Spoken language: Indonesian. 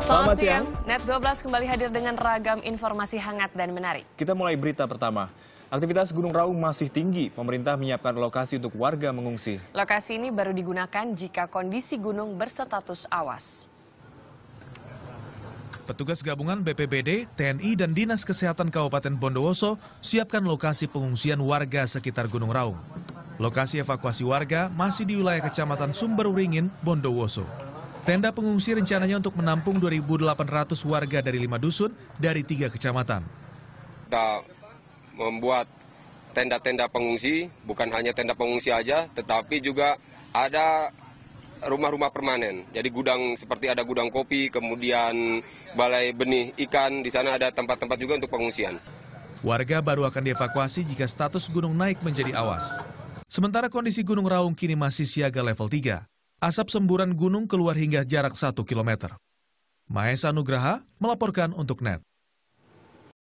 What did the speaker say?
Selamat, siang. Net 12 kembali hadir dengan ragam informasi hangat dan menarik. Kita mulai berita pertama. Aktivitas Gunung Raung masih tinggi. Pemerintah menyiapkan lokasi untuk warga mengungsi. Lokasi ini baru digunakan jika kondisi gunung berstatus awas. Petugas gabungan BPBD, TNI, dan Dinas Kesehatan Kabupaten Bondowoso siapkan lokasi pengungsian warga sekitar Gunung Raung. Lokasi evakuasi warga masih di wilayah Kecamatan Sumberuringin, Bondowoso. Tenda pengungsi rencananya untuk menampung 2.800 warga dari lima dusun dari tiga kecamatan. Kita membuat tenda-tenda pengungsi, bukan hanya tenda pengungsi aja, tetapi juga ada rumah-rumah permanen. Jadi gudang seperti ada gudang kopi, kemudian balai benih ikan, di sana ada tempat-tempat juga untuk pengungsian. Warga baru akan dievakuasi jika status gunung naik menjadi awas. Sementara kondisi Gunung Raung kini masih siaga level 3. Asap semburan gunung keluar hingga jarak 1 km. Maesa Nugraha melaporkan untuk NET.